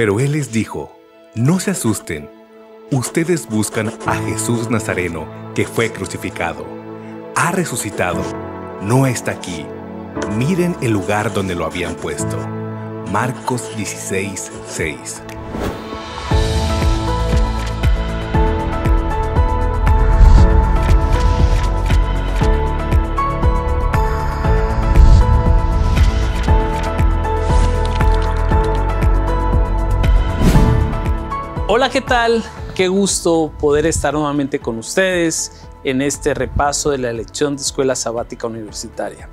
Pero él les dijo, no se asusten, ustedes buscan a Jesús Nazareno que fue crucificado. Ha resucitado, no está aquí. Miren el lugar donde lo habían puesto. Marcos 16, 6. Hola, ¿qué tal? Qué gusto poder estar nuevamente con ustedes en este repaso de la elección de escuela sabática universitaria.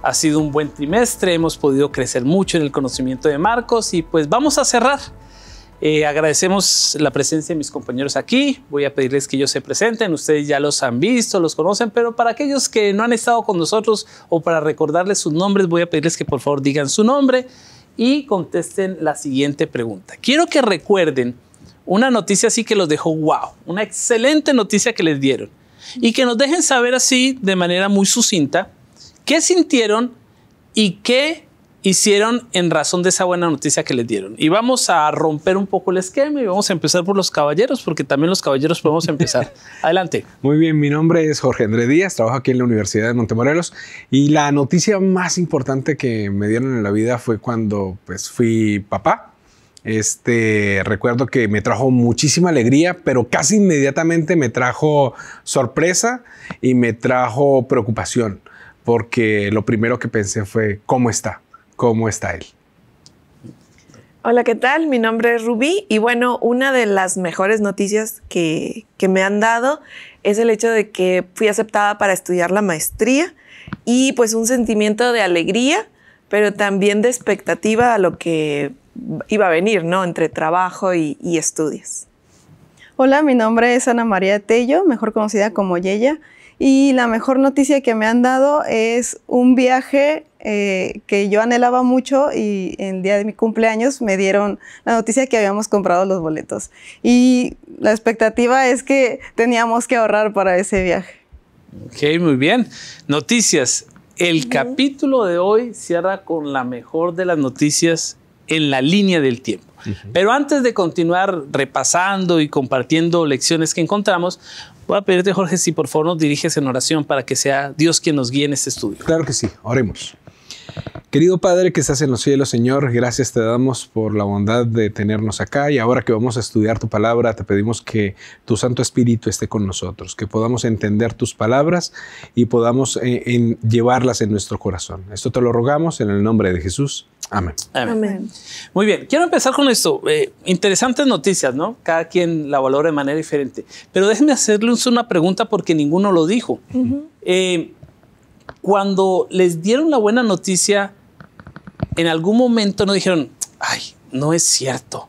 Ha sido un buen trimestre, hemos podido crecer mucho en el conocimiento de Marcos y pues vamos a cerrar. Eh, agradecemos la presencia de mis compañeros aquí. Voy a pedirles que ellos se presenten. Ustedes ya los han visto, los conocen, pero para aquellos que no han estado con nosotros o para recordarles sus nombres, voy a pedirles que por favor digan su nombre y contesten la siguiente pregunta. Quiero que recuerden una noticia así que los dejó wow, una excelente noticia que les dieron. Y que nos dejen saber así de manera muy sucinta qué sintieron y qué hicieron en razón de esa buena noticia que les dieron. Y vamos a romper un poco el esquema y vamos a empezar por los caballeros, porque también los caballeros podemos empezar. Adelante. Muy bien, mi nombre es Jorge Andrés Díaz, trabajo aquí en la Universidad de Montemorelos y la noticia más importante que me dieron en la vida fue cuando pues fui papá. Este, recuerdo que me trajo muchísima alegría, pero casi inmediatamente me trajo sorpresa y me trajo preocupación, porque lo primero que pensé fue, ¿cómo está? ¿Cómo está él? Hola, ¿qué tal? Mi nombre es Rubí y bueno, una de las mejores noticias que, que, me han dado es el hecho de que fui aceptada para estudiar la maestría y pues un sentimiento de alegría, pero también de expectativa a lo que iba a venir, ¿no? Entre trabajo y, estudios. Hola, mi nombre es Ana María Tello, mejor conocida como Yeya. Y la mejor noticia que me han dado es un viaje eh, que yo anhelaba mucho y en día de mi cumpleaños me dieron la noticia que habíamos comprado los boletos. Y la expectativa es que teníamos que ahorrar para ese viaje. Ok, muy bien. Noticias. El capítulo de hoy cierra con la mejor de las noticias en la línea del tiempo. Pero antes de continuar repasando y compartiendo lecciones que encontramos, voy a pedirte, Jorge, si por favor nos diriges en oración para que sea Dios quien nos guíe en este estudio. Claro que sí, oremos. Querido Padre que estás en los cielos, Señor, gracias te damos por la bondad de tenernos acá y ahora que vamos a estudiar tu palabra, te pedimos que tu Santo Espíritu esté con nosotros, que podamos entender tus palabras y podamos eh, llevarlas en nuestro corazón. Esto te lo rogamos en el nombre de Jesús. Amén. Amén. Muy bien, quiero empezar con esto. Eh, interesantes noticias, ¿no? Cada quien la valora de manera diferente. Pero déjenme hacerles una pregunta porque ninguno lo dijo. Eh, cuando les dieron la buena noticia, en algún momento no dijeron, ay, no es cierto.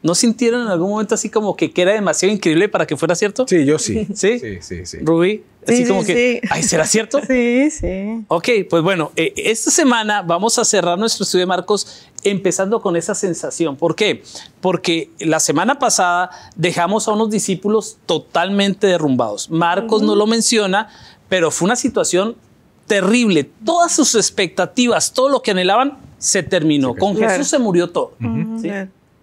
¿No sintieron en algún momento así como que, que era demasiado increíble para que fuera cierto? Sí, yo sí. ¿Sí? Sí, sí, sí. Rubí, así como que, sí. ay, ¿será cierto? Sí, sí. Ok, pues bueno, eh, esta semana vamos a cerrar nuestro estudio de Marcos empezando con esa sensación. ¿Por qué? Porque la semana pasada dejamos a unos discípulos totalmente derrumbados. Marcos no lo menciona, pero fue una situación terrible. Todas sus expectativas, todo lo que anhelaban, se terminó. Con Jesús se murió todo.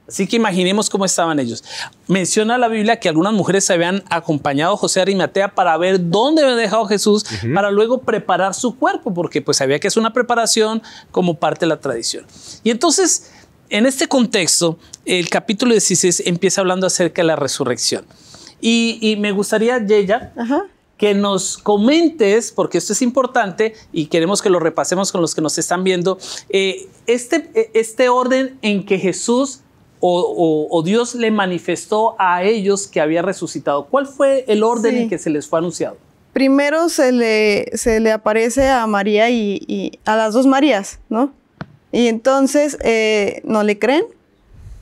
Así que imaginemos cómo estaban ellos. Menciona la Biblia que algunas mujeres se habían acompañado a José Arimatea para ver dónde había dejado Jesús, para luego preparar su cuerpo, porque pues había que es una preparación como parte de la tradición. Y entonces, en este contexto, el capítulo 16 empieza hablando acerca de la resurrección. Y, y me gustaría, Yeya, que nos comentes, porque esto es importante y queremos que lo repasemos con los que nos están viendo, eh, este, eh, este orden en que Jesús o, Dios le manifestó a ellos que había resucitado. ¿Cuál fue el orden en que se les fue anunciado? Primero se le, se le aparece a María y, a las dos Marías, ¿no? Y entonces eh, no le creen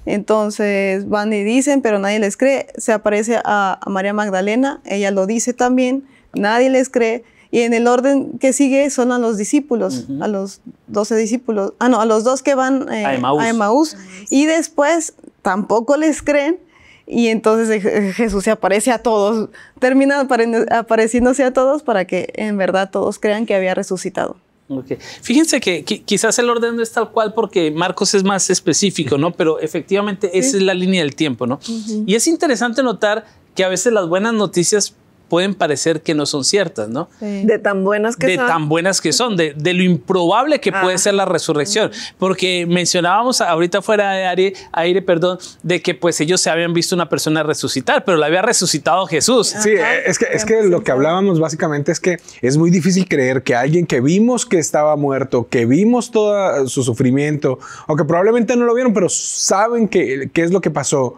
entonces van y dicen, pero nadie les cree. Se aparece a, María Magdalena, ella lo dice también, nadie les cree. Y en el orden que sigue son a los discípulos, a los doce discípulos, ah, no, a los dos que van eh, a Emaús. Y después tampoco les creen. Y entonces eh, Jesús se aparece a todos, termina apareciéndose a todos para que en verdad todos crean que había resucitado. Okay. Fíjense que, quizás el orden no es tal cual porque Marcos es más específico, ¿no? Pero efectivamente esa es la línea del tiempo, ¿no? Y es interesante notar que a veces las buenas noticias pueden parecer que no son ciertas, ¿no? De tan buenas que son. De tan buenas que son, de, lo improbable que puede ah. ser la resurrección. Porque mencionábamos ahorita fuera de aire, aire, perdón, de que pues ellos se habían visto una persona resucitar, pero la había resucitado Jesús. Sí, ah, es que, es que lo que hablábamos básicamente es que es muy difícil creer que alguien que vimos que estaba muerto, que vimos todo su sufrimiento, o que probablemente no lo vieron, pero saben qué es lo que pasó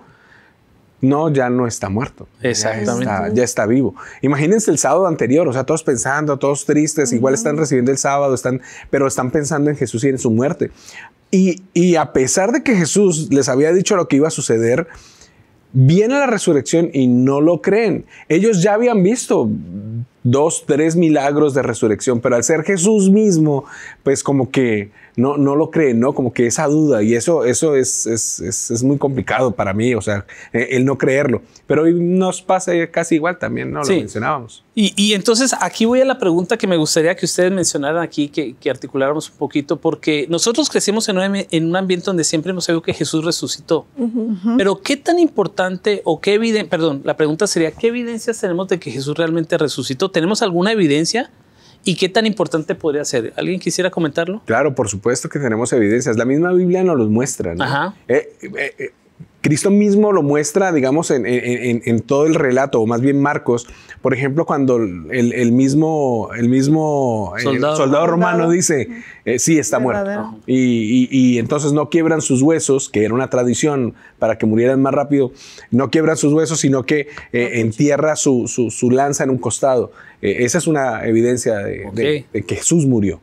no, ya no está muerto. Exactamente. Ya está, vivo. Imagínense el sábado anterior, o sea, todos pensando, todos tristes, igual están recibiendo el sábado, están, pero están pensando en Jesús y en su muerte. Y, y, a pesar de que Jesús les había dicho lo que iba a suceder, viene la resurrección y no lo creen. Ellos ya habían visto dos, tres milagros de resurrección, pero al ser Jesús mismo, pues como que no, no lo creen, ¿no? Como que esa duda, y eso, eso es, es, muy complicado para mí, o sea, e, el no creerlo. Pero hoy nos pasa casi igual también, ¿no? Lo mencionábamos. Y, entonces aquí voy a la pregunta que me gustaría que ustedes mencionaran aquí, que, que articuláramos un poquito, porque nosotros crecimos en un, ambiente donde siempre hemos sabido que Jesús resucitó. Pero ¿qué tan importante o qué evidencia, perdón, la pregunta sería, ¿qué evidencias tenemos de que Jesús realmente resucitó? ¿Tenemos alguna evidencia? ¿Y qué tan importante podría ser? ¿Alguien quisiera comentarlo? Claro, por supuesto que tenemos evidencias. La misma Biblia nos los muestra. ¿no? Ajá. Eh, eh, eh, Cristo mismo lo muestra, digamos, en, todo el relato, o más bien Marcos, por ejemplo, cuando el, mismo, el mismo eh, soldado, romano dice, eh, sí, está muerto. Y, entonces no quiebran sus huesos, que era una tradición para que murieran más rápido, no quiebran sus huesos, sino que eh, entierra su, su, lanza en un costado. esa es una evidencia de que Jesús murió.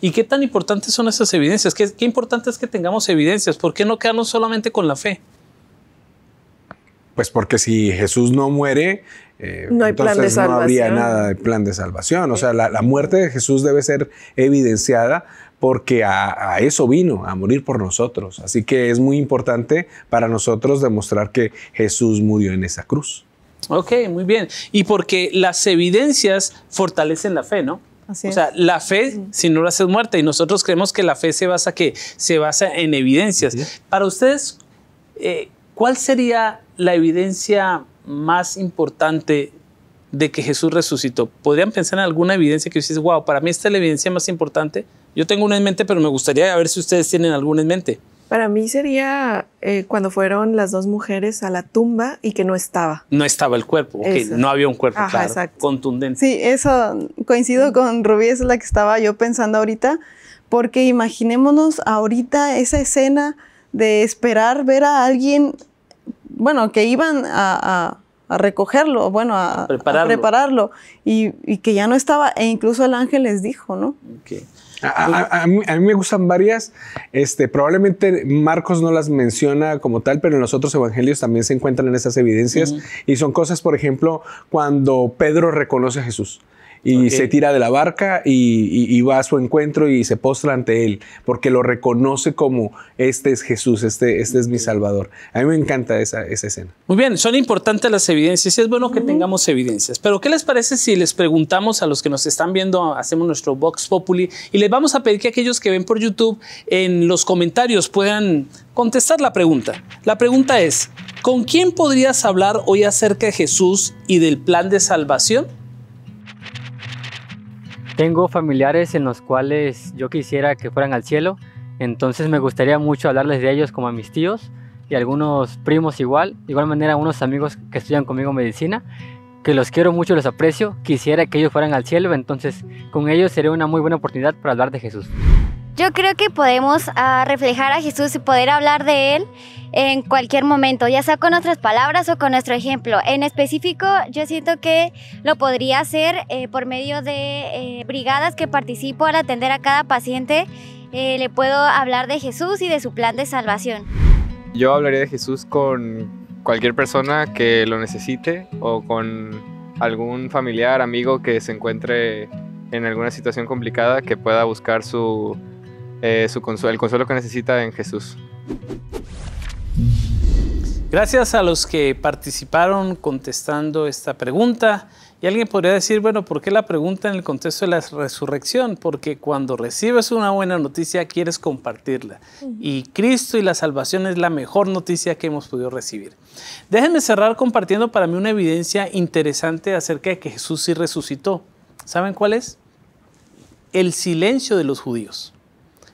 ¿Y qué tan importantes son esas evidencias? ¿Qué, importante es que tengamos evidencias? ¿Por qué no quedarnos solamente con la fe? Pues porque si Jesús no muere, eh, no, entonces no habría nada de plan de salvación. O sea, la, muerte de Jesús debe ser evidenciada porque a, eso vino, a morir por nosotros. Así que es muy importante para nosotros demostrar que Jesús murió en esa cruz. Ok, muy bien. Y porque las evidencias fortalecen la fe, ¿no? o sea, la fe, si no la haces muerta, y nosotros creemos que la fe se basa, Se basa en evidencias. Para ustedes, eh, ¿cuál sería la evidencia más importante de que Jesús resucitó? ¿Podrían pensar en alguna evidencia que dices, wow, para mí esta es la evidencia más importante? Yo tengo una en mente, pero me gustaría ver si ustedes tienen alguna en mente. Para mí sería eh, cuando fueron las dos mujeres a la tumba y que no estaba. No estaba el cuerpo, no había un cuerpo, contundente. Sí, eso coincido con Rubí, es la que estaba yo pensando ahorita, porque imaginémonos ahorita esa escena de esperar ver a alguien, bueno, que iban a, recogerlo, bueno, a, prepararlo, y, que ya no estaba, e incluso el ángel les dijo, ¿no? Okay. A, mí, me gustan varias. Este, probablemente Marcos no las menciona como tal, pero en los otros evangelios también se encuentran en esas evidencias. Y son cosas, por ejemplo, cuando Pedro reconoce a Jesús y se tira de la barca y, va a su encuentro y se postra ante él, porque lo reconoce como, este es Jesús, este, este es mi Salvador. A mí me encanta esa, escena. Muy bien, son importantes las evidencias y es bueno que tengamos evidencias, pero ¿qué les parece si les preguntamos a los que nos están viendo, hacemos nuestro Vox Populi y les vamos a pedir que aquellos que ven por YouTube en los comentarios puedan contestar la pregunta. La pregunta es, ¿con quién podrías hablar hoy acerca de Jesús y del plan de salvación? Tengo familiares en los cuales yo quisiera que fueran al cielo, entonces me gustaría mucho hablarles de ellos como a mis tíos y algunos primos igual, de igual manera unos amigos que estudian conmigo medicina, que los quiero mucho, los aprecio, quisiera que ellos fueran al cielo, entonces con ellos sería una muy buena oportunidad para hablar de Jesús. Yo creo que podemos ah, reflejar a Jesús y poder hablar de Él en cualquier momento, ya sea con otras palabras o con nuestro ejemplo. En específico, yo siento que lo podría hacer eh, por medio de eh, brigadas que participo al atender a cada paciente. Eh, le puedo hablar de Jesús y de su plan de salvación. Yo hablaría de Jesús con cualquier persona que lo necesite o con algún familiar, amigo que se encuentre en alguna situación complicada que pueda buscar su eh, consuelo, el consuelo que necesita en Jesús. Gracias a los que participaron contestando esta pregunta. Y alguien podría decir, bueno, ¿por qué la pregunta en el contexto de la resurrección? Porque cuando recibes una buena noticia quieres compartirla. Y Cristo y la salvación es la mejor noticia que hemos podido recibir. Déjenme cerrar compartiendo para mí una evidencia interesante acerca de que Jesús sí resucitó. ¿Saben cuál es? El silencio de los judíos.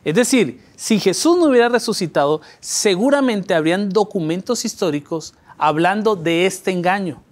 Es decir, si Jesús no hubiera resucitado, seguramente habrían documentos históricos hablando de este engaño.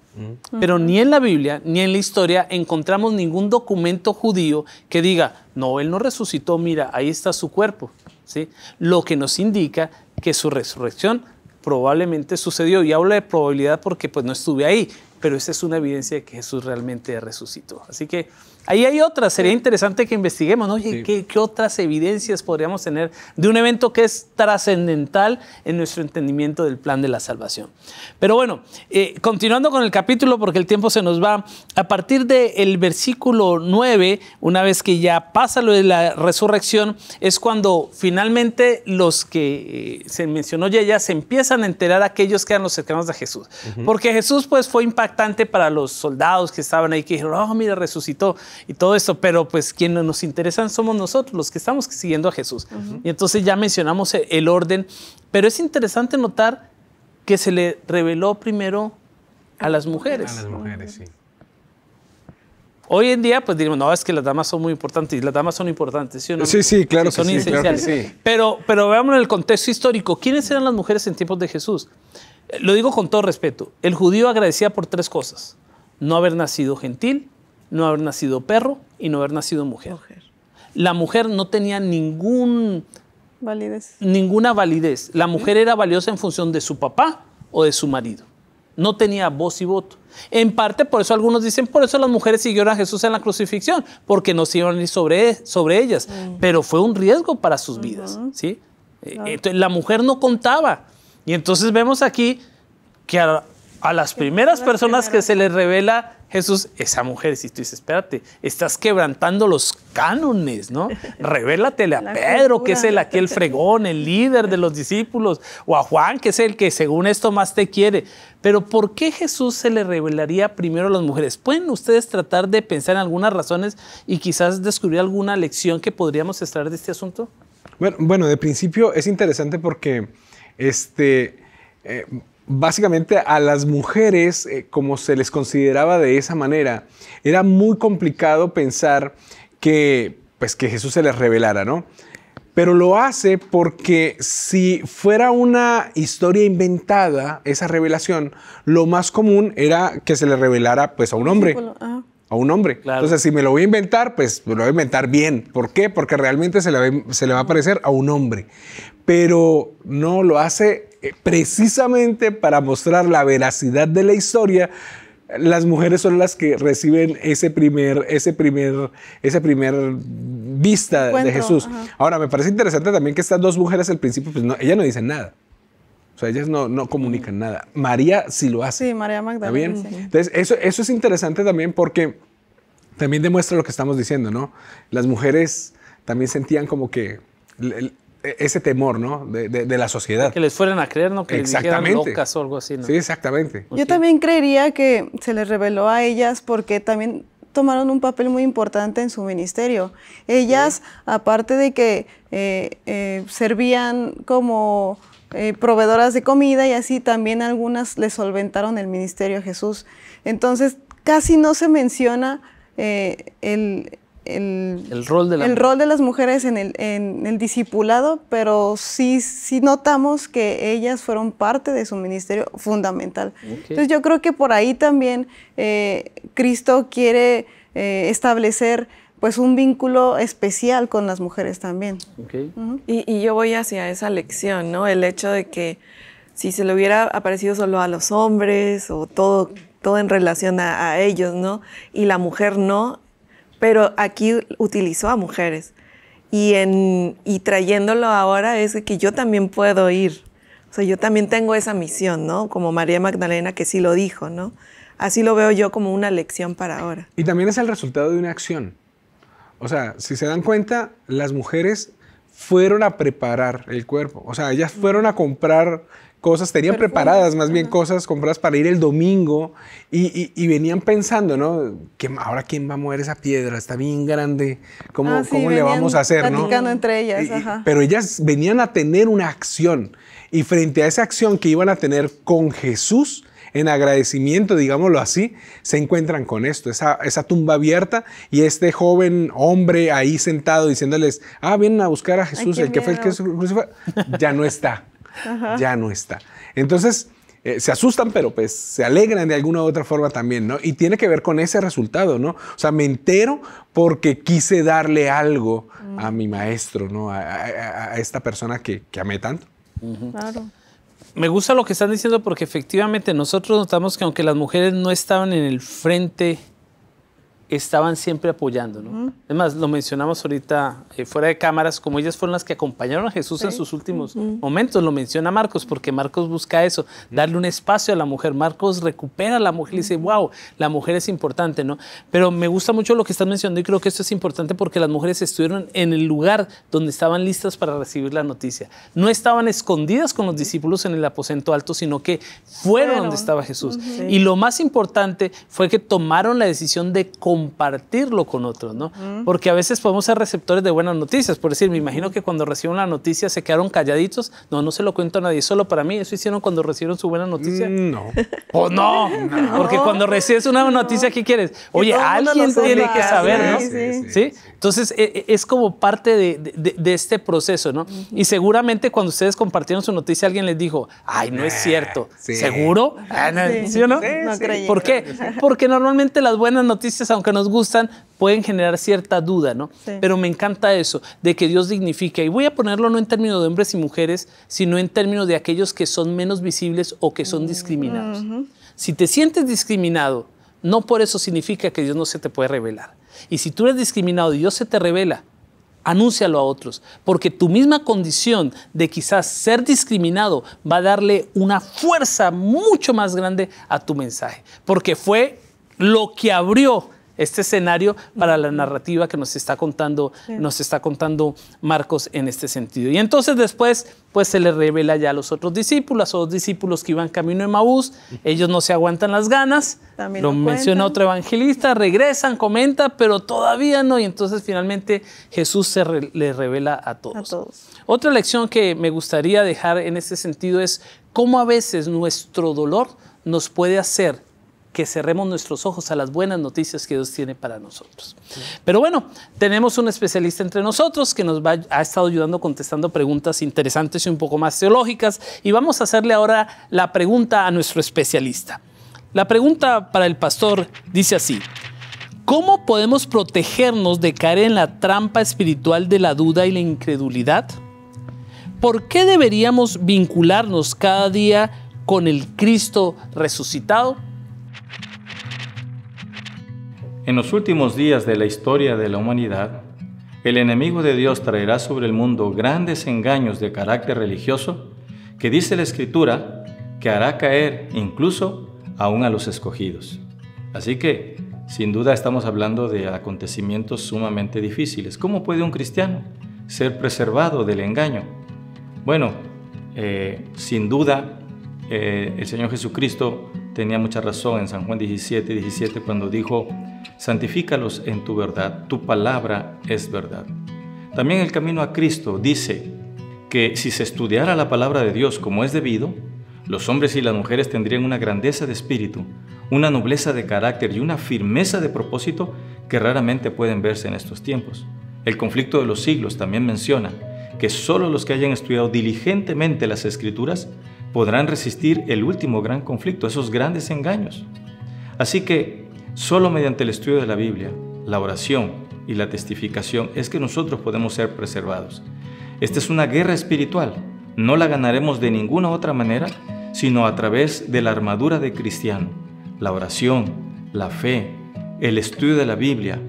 Pero ni en la Biblia ni en la historia encontramos ningún documento judío que diga, no, él no resucitó, mira, ahí está su cuerpo. ¿Sí? Lo que nos indica que su resurrección probablemente sucedió. Y hablo de probabilidad porque pues no estuve ahí, pero esa es una evidencia de que Jesús realmente resucitó. Así que Ahí hay otras, sería interesante que investiguemos, ¿no? Oye, ¿qué, otras evidencias podríamos tener de un evento que es trascendental en nuestro entendimiento del plan de la salvación? Pero bueno, eh, continuando con el capítulo, porque el tiempo se nos va, a partir del versículo 9, una vez que ya pasa lo de la resurrección, es cuando finalmente los que eh, se mencionó ya, ya se empiezan a enterar aquellos que eran los cercanos de Jesús. Porque Jesús pues fue impactante para los soldados que estaban ahí, que dijeron, oh, mira, resucitó y todo eso, pero pues quienes nos interesan somos nosotros, los que estamos siguiendo a Jesús. Y entonces ya mencionamos e-, el orden, pero es interesante notar que se le reveló primero a las mujeres. A las mujeres, sí. Hoy en día, pues diríamos, no, es que las damas son muy importantes, y las damas son importantes, ¿sí o no? Sí, sí, claro, son esenciales sí, Pero, pero veamos el contexto histórico, ¿quiénes eran las mujeres en tiempos de Jesús? Eh, lo digo con todo respeto, el judío agradecía por tres cosas, no haber nacido gentil, no haber nacido perro y no haber nacido mujer. La mujer no tenía ningún, validez. ninguna validez. La mujer era valiosa en función de su papá o de su marido. No tenía voz y voto. En parte por eso algunos dicen, por eso las mujeres siguieron a Jesús en la crucifixión, porque no se iban a sobre, e, sobre ellas. Pero fue un riesgo para sus vidas. ¿sí? Entonces, la mujer no contaba. Y entonces vemos aquí que a las primeras personas que se les revela Jesús, esa mujer, si tú dices, espérate, estás quebrantando los cánones, ¿no? Revélatele a Pedro, que es el aquel fregón, el líder de los discípulos, o a Juan, que es el que según esto más te quiere. Pero ¿por qué Jesús se le revelaría primero a las mujeres? ¿Pueden ustedes tratar de pensar en algunas razones y quizás descubrir alguna lección que podríamos extraer de este asunto? Bueno, bueno de principio es interesante porque este, eh, básicamente a las mujeres, eh, como se les consideraba de esa manera, era muy complicado pensar que, pues, que Jesús se les revelara, ¿no? Pero lo hace porque si fuera una historia inventada, esa revelación, lo más común era que se le revelara pues, a un hombre. Ah. A un hombre. Entonces, si me lo voy a inventar, pues me lo voy a inventar bien. ¿Por qué? Porque realmente se le se le va a parecer a un hombre pero no lo hace eh, precisamente para mostrar la veracidad de la historia. Las mujeres son las que reciben ese primer, ese primer, ese primer vista de Jesús. Ahora, me parece interesante también que estas dos mujeres al principio, pues no, ellas no dicen nada. O sea, ellas no, no comunican mm. nada. María sí lo hace. Sí, María Magdalena. Bien? Entonces, eso, eso es interesante también porque también demuestra lo que estamos diciendo, ¿no? Las mujeres también sentían como que e-, ese temor, ¿no? De, de, la sociedad. Que les fueran a creer, ¿no? Que exactamente. locas o algo así, ¿no? Sí, exactamente. Yo también creería que se les reveló a ellas porque también tomaron un papel muy importante en su ministerio. Ellas, aparte de que eh, eh, servían como eh, proveedoras de comida y así, también algunas le solventaron el ministerio a Jesús. Entonces, casi no se menciona el el, rol, de las mujeres en el, en el, discipulado, pero sí, sí notamos que ellas fueron parte de su ministerio fundamental. Entonces yo creo que por ahí también eh, Cristo quiere eh, establecer pues un vínculo especial con las mujeres también. y, yo voy hacia esa lección, ¿no? El hecho de que si se le hubiera aparecido solo a los hombres o todo, todo en relación a, a ellos, ¿no? Y la mujer no, pero aquí utilizó a mujeres. Y, en, trayéndolo ahora es que yo también puedo ir. O sea, yo también tengo esa misión, ¿no? Como María Magdalena que sí lo dijo, ¿no? Así lo veo yo como una lección para ahora. Y también es el resultado de una acción. O sea, si se dan cuenta, las mujeres fueron a preparar el cuerpo. O sea, ellas fueron a comprar cosas, tenían preparadas más bien cosas compradas para ir el domingo y, venían pensando, ¿no? ¿Qué, ahora quién va a mover esa piedra, está bien grande, ¿cómo, ah, cómo le vamos a hacer, ¿no? entre ellas, ajá. Pero ellas venían a tener una acción y frente a esa acción que iban a tener con Jesús, en agradecimiento, digámoslo así, se encuentran con esto, esa, tumba abierta y este joven hombre ahí sentado diciéndoles, ah, vienen a buscar a Jesús, el que fue el que crucificó, ya no está ya no está. Entonces, eh, se asustan, pero pues se alegran de alguna u otra forma también, ¿no? Y tiene que ver con ese resultado, ¿no? O sea, me entero porque quise darle algo a mm. mi maestro, ¿no? A, esta persona que, amé tanto. Claro. Me gusta lo que están diciendo porque efectivamente nosotros notamos que aunque las mujeres no estaban en el frente estaban siempre apoyando, Es más, lo mencionamos ahorita eh, fuera de cámaras, como ellas fueron las que acompañaron a Jesús en sus últimos momentos, lo menciona Marcos, porque Marcos busca eso, darle un espacio a la mujer. Marcos recupera a la mujer y dice, wow, la mujer es importante, ¿no? Pero me gusta mucho lo que estás mencionando y creo que esto es importante porque las mujeres estuvieron en el lugar donde estaban listas para recibir la noticia. No estaban escondidas con los discípulos en el aposento alto, sino que fueron, donde estaba Jesús. Y lo más importante fue que tomaron la decisión de compartir compartirlo con otros, ¿no? Porque a veces podemos ser receptores de buenas noticias, por decir, me imagino que cuando reciben la noticia se quedaron calladitos, no, no se lo cuento a nadie, solo para mí, eso hicieron cuando recibieron su buena noticia. No. Pues no, porque cuando recibes una noticia, ¿qué quieres? Oye, alguien tiene que saber, ¿no? Sí, sí. Entonces, e, e, es como parte de, de, este proceso, ¿no? Y seguramente cuando ustedes compartieron su noticia, alguien les dijo, ay, no es ah, cierto, ¿seguro? Ah, ¿Sí, o no? ¿Por qué? Porque normalmente las buenas noticias, aunque nos gustan, pueden generar cierta duda, ¿no? Pero me encanta eso, de que Dios dignifica. Y voy a ponerlo no en términos de hombres y mujeres, sino en términos de aquellos que son menos visibles o que son discriminados. Si te sientes discriminado, no por eso significa que Dios no se te puede revelar. Y si tú eres discriminado y Dios se te revela, anúncialo a otros, porque tu misma condición de quizás ser discriminado va a darle una fuerza mucho más grande a tu mensaje, porque fue lo que abrió este escenario para la narrativa que nos está contando, nos está contando Marcos en este sentido. Y entonces después, pues se le revela ya a los otros discípulos, a los discípulos que iban camino de Maús, ellos no se aguantan las ganas, También lo, menciona otro evangelista, regresan, comenta, pero todavía no, y entonces finalmente Jesús se le revela a todos. Otra lección que me gustaría dejar en este sentido es cómo a veces nuestro dolor nos puede hacer que cerremos nuestros ojos a las buenas noticias que Dios tiene para nosotros. Pero bueno, tenemos un especialista entre nosotros que nos ha estado ayudando contestando preguntas interesantes y un poco más teológicas y vamos a hacerle ahora la pregunta a nuestro especialista. La pregunta para el pastor dice así, ¿cómo podemos protegernos de caer en la trampa espiritual de la duda y la incredulidad? ¿Por qué deberíamos vincularnos cada día con el Cristo resucitado? En los últimos días de la historia de la humanidad, el enemigo de Dios traerá sobre el mundo grandes engaños de carácter religioso que dice la Escritura que hará caer incluso aún a los escogidos. Así que, sin duda, estamos hablando de acontecimientos sumamente difíciles. ¿Cómo puede un cristiano ser preservado del engaño? Bueno, eh, sin duda, eh, el Señor Jesucristo tenía mucha razón en San Juan 17, 17 cuando dijo, santifícalos en tu verdad, tu palabra es verdad. También el camino a Cristo dice que si se estudiara la palabra de Dios como es debido, los hombres y las mujeres tendrían una grandeza de espíritu, una nobleza de carácter y una firmeza de propósito que raramente pueden verse en estos tiempos. El conflicto de los siglos también menciona que solo los que hayan estudiado diligentemente las escrituras podrán resistir el último gran conflicto, esos grandes engaños. Así que solo mediante el estudio de la Biblia, la oración y la testificación es que nosotros podemos ser preservados. Esta es una guerra espiritual. No la ganaremos de ninguna otra manera, sino a través de la armadura de cristiano, la oración, la fe, el estudio de la Biblia,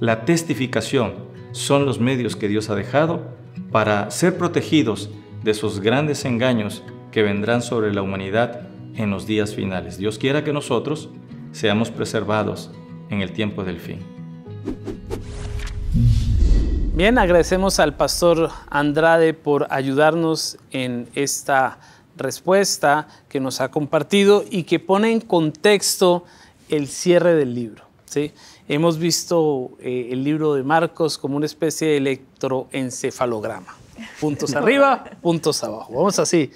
la testificación son los medios que Dios ha dejado para ser protegidos de esos grandes engaños que vendrán sobre la humanidad en los días finales. Dios quiera que nosotros seamos preservados en el tiempo del fin. Bien, agradecemos al pastor Andrade por ayudarnos en esta respuesta que nos ha compartido y que pone en contexto el cierre del libro. ¿sí? Hemos visto eh, el libro de Marcos como una especie de electroencefalograma puntos arriba, puntos abajo. Vamos así.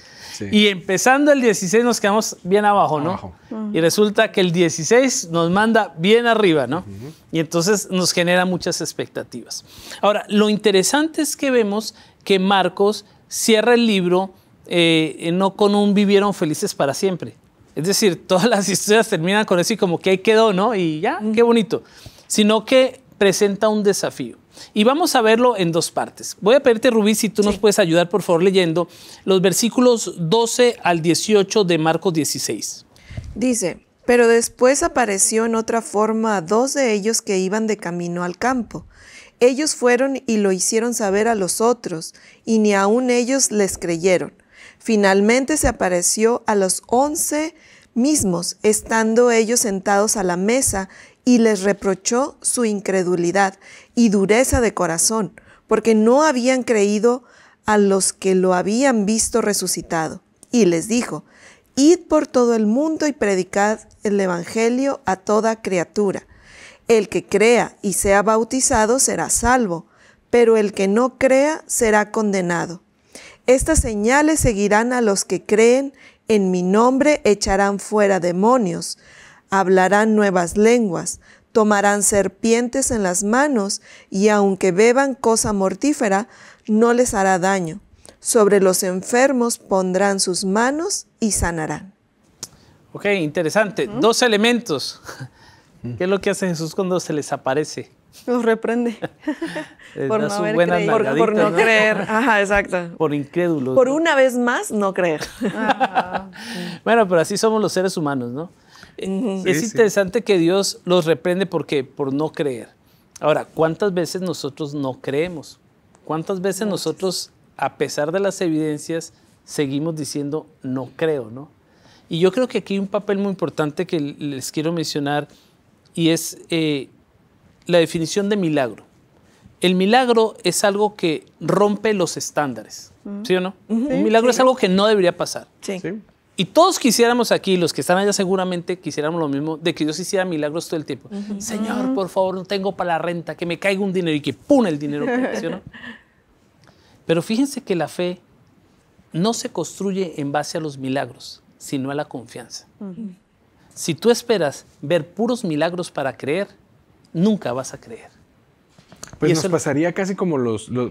Y empezando el 16 nos quedamos bien abajo, ¿no? Y resulta que el 16 nos manda bien arriba, ¿no? Y entonces nos genera muchas expectativas. Ahora, lo interesante es que vemos que Marcos cierra el libro eh, no con un vivieron felices para siempre. Es decir, todas las historias terminan con eso y como que ahí quedó, ¿no? Y ya, qué bonito. Sino que presenta un desafío. Y vamos a verlo en dos partes. Voy a pedirte, Rubí, si tú nos puedes ayudar, por favor, leyendo los versículos 12 al 18 de Marcos 16. Dice, pero después apareció en otra forma a dos de ellos que iban de camino al campo. Ellos fueron y lo hicieron saber a los otros, y ni aun ellos les creyeron. Finalmente se apareció a los once mismos, estando ellos sentados a la mesa y les reprochó su incredulidad y dureza de corazón, porque no habían creído a los que lo habían visto resucitado. Y les dijo, Id por todo el mundo y predicad el Evangelio a toda criatura. El que crea y sea bautizado será salvo, pero el que no crea será condenado. Estas señales seguirán a los que creen, en mi nombre echarán fuera demonios hablarán nuevas lenguas, tomarán serpientes en las manos y aunque beban cosa mortífera, no les hará daño. Sobre los enfermos pondrán sus manos y sanarán. Ok, interesante. Dos elementos. Mm. ¿Qué es lo que hace Jesús cuando se les aparece? Los reprende. por, no haber por, ¿no? creer. Ajá, exacto. Por incrédulos. Por una vez más, no creer. bueno, pero así somos los seres humanos, ¿no? es interesante que Dios los reprende porque por no creer. Ahora, ¿cuántas veces nosotros no creemos? ¿Cuántas veces nosotros, a pesar de las evidencias, seguimos diciendo no creo, no? Y yo creo que aquí hay un papel muy importante que les quiero mencionar y es eh, la definición de milagro. El milagro es algo que rompe los estándares, ¿sí o no? Un milagro es algo que no debería pasar. Sí. Y todos quisiéramos aquí, los que están allá seguramente quisiéramos lo mismo, de que Dios hiciera milagros todo el tiempo. Señor, por favor, no tengo para la renta, que me caiga un dinero y que pune el dinero. Pero fíjense que la fe no se construye en base a los milagros, sino a la confianza. Si tú esperas ver puros milagros para creer, nunca vas a creer. Pues nos pasaría casi como,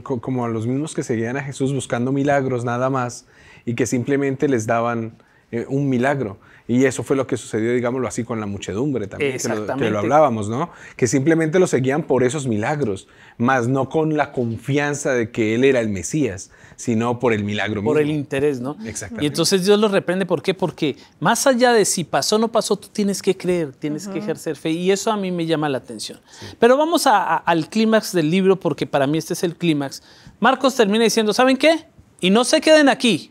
como a los mismos que seguían a Jesús buscando milagros nada más y que simplemente les daban eh, un milagro. Y eso fue lo que sucedió, digámoslo así, con la muchedumbre también, que lo, lo, hablábamos, ¿no? Que simplemente lo seguían por esos milagros, más no con la confianza de que él era el Mesías, sino por el milagro por el interés, ¿no? Exactamente. Y entonces Dios lo reprende, ¿por qué? Porque más allá de si pasó o no pasó, tú tienes que creer, tienes que ejercer fe, y eso a mí me llama la atención. Pero vamos al clímax del libro, porque para mí este es el clímax. Marcos termina diciendo, ¿saben qué? Y no se queden aquí,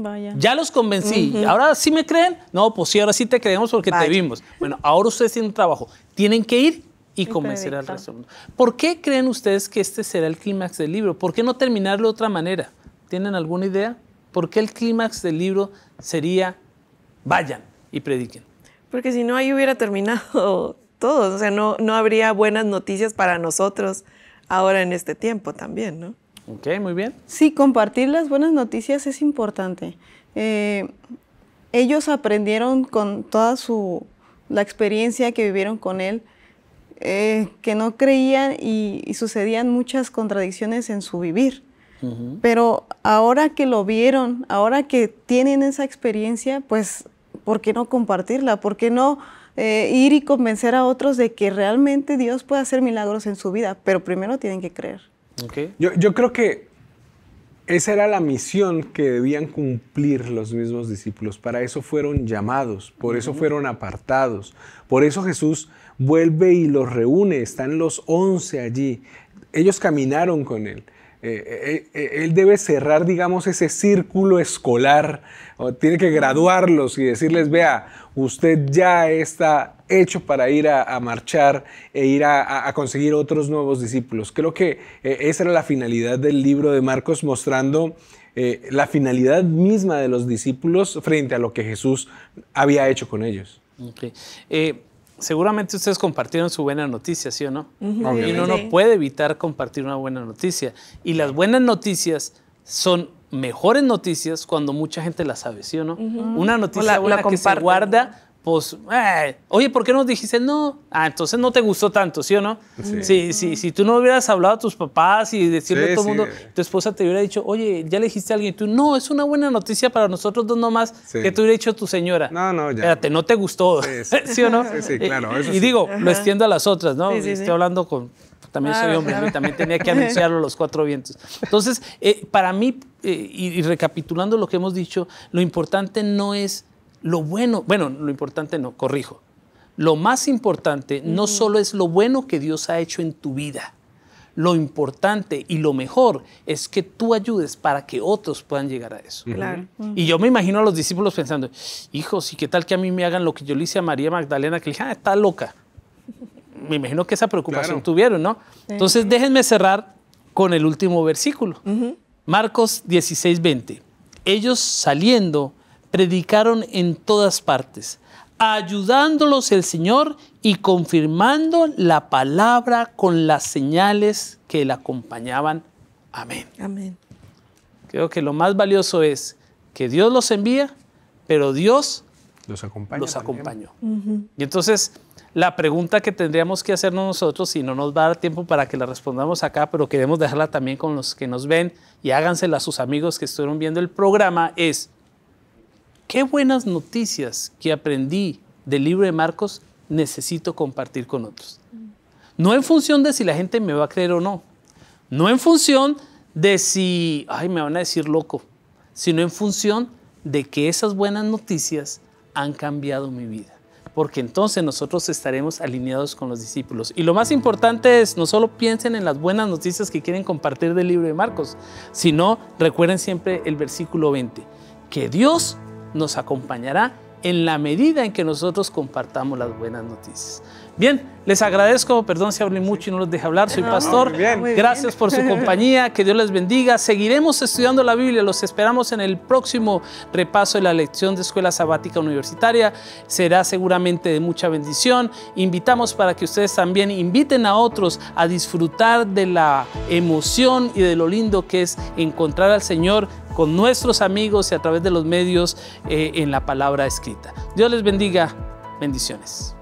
Vaya. Ya los convencí. Ahora sí me creen. No, pues sí, ahora sí te creemos porque te vimos. Bueno, ahora ustedes tienen trabajo. Tienen que ir y convencer al resto. del ¿Por qué creen ustedes que este será el clímax del libro? ¿Por qué no terminarlo de otra manera? ¿Tienen alguna idea? ¿Por qué el clímax del libro sería vayan y prediquen? Porque si no, ahí hubiera terminado todo. O sea, no, no habría buenas noticias para nosotros ahora en este tiempo también, ¿no? Ok, muy bien. Sí, compartir las buenas noticias es importante. Eh, ellos aprendieron con toda su, la experiencia que vivieron con él, eh, que no creían y, sucedían muchas contradicciones en su vivir. Pero ahora que lo vieron, ahora que tienen esa experiencia, pues, ¿por qué no compartirla? ¿Por qué no eh, ir y convencer a otros de que realmente Dios puede hacer milagros en su vida? Pero primero tienen que creer. Yo, creo que esa era la misión que debían cumplir los mismos discípulos. Para eso fueron llamados, por eso fueron apartados. Por eso Jesús vuelve y los reúne. Están los once allí. Ellos caminaron con él. Eh, eh, eh, él debe cerrar, digamos, ese círculo escolar. O tiene que graduarlos y decirles, vea, usted ya está hecho para ir a, marchar e ir a, conseguir otros nuevos discípulos. Creo que eh, esa era la finalidad del libro de Marcos mostrando eh, la finalidad misma de los discípulos frente a lo que Jesús había hecho con ellos. Eh, seguramente ustedes compartieron su buena noticia, ¿sí o no? Y uno no puede evitar compartir una buena noticia. Y las buenas noticias son mejores noticias cuando mucha gente las sabe, ¿sí o no? Una noticia que se guarda pues, eh, oye, ¿por qué no dijiste no? Ah, entonces no te gustó tanto, ¿sí o no? Sí. Si, tú no hubieras hablado a tus papás y decirle a todo el mundo, tu esposa te hubiera dicho, oye, ya le dijiste a alguien, y tú, no, es una buena noticia para nosotros dos nomás que te hubiera dicho tu señora. No, no, ya. Espérate, no te gustó, ¿sí, o no? Sí, sí, claro. y digo, lo extiendo a las otras, ¿no? Estoy hablando con, también soy ah, hombre, también tenía que anunciarlo a los cuatro vientos. Entonces, eh, para mí, eh, y recapitulando lo que hemos dicho, lo importante no es lo bueno, bueno, lo importante no, corrijo. Lo más importante no solo es lo bueno que Dios ha hecho en tu vida, lo importante y lo mejor es que tú ayudes para que otros puedan llegar a eso. Y yo me imagino a los discípulos pensando, hijos, ¿y qué tal que a mí me hagan lo que yo le hice a María Magdalena? Que le dije, ah, está loca. Me imagino que esa preocupación tuvieron, ¿no? Entonces déjenme cerrar con el último versículo. Marcos 16, 20. Ellos saliendo predicaron en todas partes, ayudándolos el Señor y confirmando la palabra con las señales que le acompañaban. Amén. Amén. Creo que lo más valioso es que Dios los envía, pero Dios los, acompaña los acompañó. Y entonces la pregunta que tendríamos que hacernos nosotros, si no nos va a dar tiempo para que la respondamos acá, pero queremos dejarla también con los que nos ven y hágansela a sus amigos que estuvieron viendo el programa, es, qué buenas noticias que aprendí del libro de Marcos necesito compartir con otros. No en función de si la gente me va a creer o no. No en función de si, ay, me van a decir loco, sino en función de que esas buenas noticias han cambiado mi vida. Porque entonces nosotros estaremos alineados con los discípulos. Y lo más importante es, no solo piensen en las buenas noticias que quieren compartir del libro de Marcos, sino recuerden siempre el versículo 20, que Dios nos acompañará en la medida en que nosotros compartamos las buenas noticias. Bien, les agradezco, perdón si hablé mucho y no los dejé hablar, soy pastor. Gracias por su compañía, que Dios les bendiga. Seguiremos estudiando la Biblia, los esperamos en el próximo repaso de la lección de Escuela Sabática Universitaria. Será seguramente de mucha bendición. Invitamos para que ustedes también inviten a otros a disfrutar de la emoción y de lo lindo que es encontrar al Señor con nuestros amigos y a través de los medios eh, en la palabra escrita. Dios les bendiga. Bendiciones.